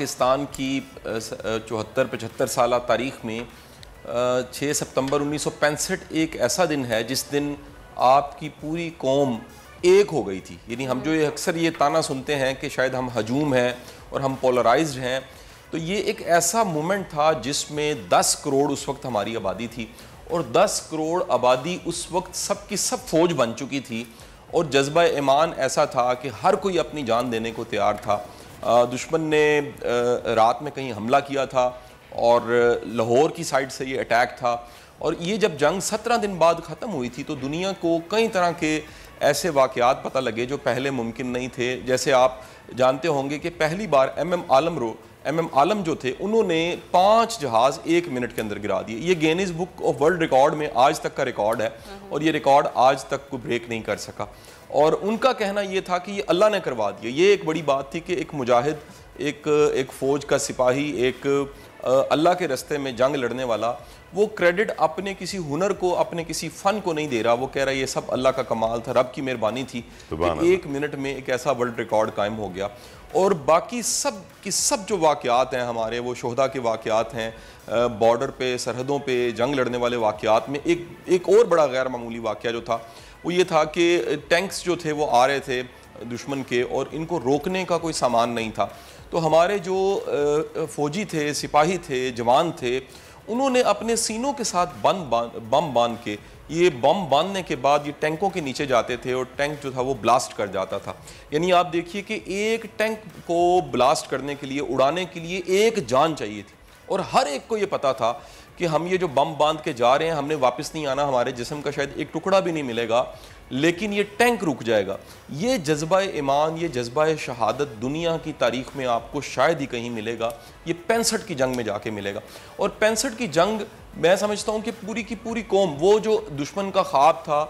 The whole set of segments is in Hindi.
पाकिस्तान की चौहत्तर पचहत्तर साल तारीख में छः सितंबर उन्नीस एक ऐसा दिन है जिस दिन आपकी पूरी कौम एक हो गई थी यानी हम जो ये अक्सर ये ताना सुनते हैं कि शायद हम हजूम हैं और हम पोलराइज हैं तो ये एक ऐसा मोमेंट था जिसमें 10 करोड़ उस वक्त हमारी आबादी थी और 10 करोड़ आबादी उस वक्त सबकी सब फौज बन चुकी थी और जज्बा ईमान ऐसा था कि हर कोई अपनी जान देने को तैयार था दुश्मन ने रात में कहीं हमला किया था और लाहौर की साइड से ये अटैक था और ये जब जंग सत्रह दिन बाद ख़त्म हुई थी तो दुनिया को कई तरह के ऐसे वाक़ात पता लगे जो पहले मुमकिन नहीं थे जैसे आप जानते होंगे कि पहली बार एम एम आलम रो एम एम आलम जो थे उन्होंने पाँच जहाज एक मिनट के अंदर गिरा दिए ये Guinness book of world record में आज तक का रिकॉर्ड है और ये रिकॉर्ड आज तक को ब्रेक नहीं कर सका और उनका कहना ये था कि ये अल्लाह ने करवा दिया ये एक बड़ी बात थी कि एक मुजाहिद एक एक फ़ौज का सिपाही एक अल्लाह के रस्ते में जंग लड़ने वाला वो क्रेडिट अपने किसी हुनर को अपने किसी फन को नहीं दे रहा वो कह रहा है ये सब अल्लाह का कमाल था रब की मेहरबानी थी कि तो एक मिनट में एक ऐसा वर्ल्ड रिकॉर्ड कायम हो गया और बाकी सब की सब जो वाक़ात हैं हमारे वो शहदा के वाक़ात हैं बॉर्डर पे सरहदों पे जंग लड़ने वाले वाक़ात में एक एक और बड़ा गैर मामूली वाक़ जो था वो ये था कि टैंक्स जो थे वो आ रहे थे दुश्मन के और इनको रोकने का कोई सामान नहीं था तो हमारे जो फौजी थे सिपाही थे जवान थे उन्होंने अपने सीनों के साथ बम बम बांध के ये बम बांधने के बाद ये टैंकों के नीचे जाते थे और टैंक जो था वो ब्लास्ट कर जाता था यानी आप देखिए कि एक टैंक को ब्लास्ट करने के लिए उड़ाने के लिए एक जान चाहिए थी और हर एक को ये पता था कि हम ये जो बम बांध के जा रहे हैं हमने वापस नहीं आना हमारे जिसम का शायद एक टुकड़ा भी नहीं मिलेगा लेकिन ये टैंक रुक जाएगा ये जज्बा ईमान ये जज्बा शहादत दुनिया की तारीख में आपको शायद ही कहीं मिलेगा ये पैंसठ की जंग में जाके मिलेगा और पैंसठ की जंग मैं समझता हूँ कि पूरी की पूरी कौम वो जो दुश्मन का ख्वाब था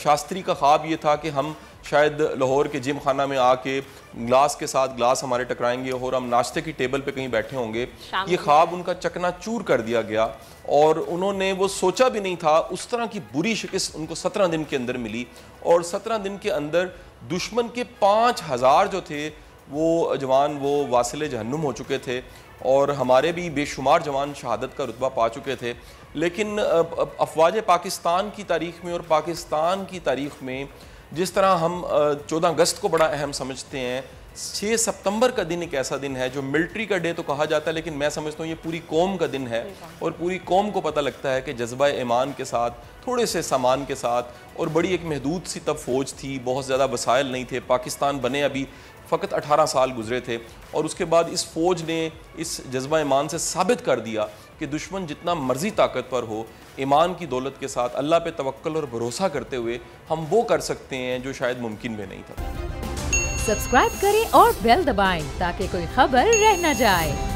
शास्त्री का ख्वाब ये था कि हम शायद लाहौर के जिम खाना में आके ग्लास के साथ ग्लास हमारे टकराएंगे और हम नाश्ते की टेबल पे कहीं बैठे होंगे ये ख्वाब उनका चकना चूर कर दिया गया और उन्होंने वो सोचा भी नहीं था उस तरह की बुरी शिकस्त उनको सत्रह दिन के अंदर मिली और सत्रह दिन के अंदर दुश्मन के पाँच हज़ार जो थे वो जवान वो वासिल जहन्नुम हो चुके थे और हमारे भी बेशुमार जवान शहादत का रुतबा पा चुके थे लेकिन अफवाज पाकिस्तान की तारीख में और पाकिस्तान की तारीख में जिस तरह हम चौदह अगस्त को बड़ा अहम समझते हैं छः सितंबर का दिन एक ऐसा दिन है जो मिलिट्री का डे तो कहा जाता है लेकिन मैं समझता हूँ ये पूरी कौम का दिन है और पूरी कौम को पता लगता है कि जज्बा ईमान के साथ थोड़े से सामान के साथ और बड़ी एक महदूद सी तब फौज थी बहुत ज़्यादा वसायल नहीं थे पाकिस्तान बने अभी फ़कत 18 साल गुजरे थे और उसके बाद इस फ़ौज ने इस जज्बा ईमान से साबित कर दिया कि दुश्मन जितना मर्जी ताकत पर हो ईमान की दौलत के साथ अल्लाह पे तवक्ल और भरोसा करते हुए हम वो कर सकते हैं जो शायद मुमकिन भी नहीं था सब्सक्राइब करें और बेल दबाएं ताकि कोई खबर रह न जाए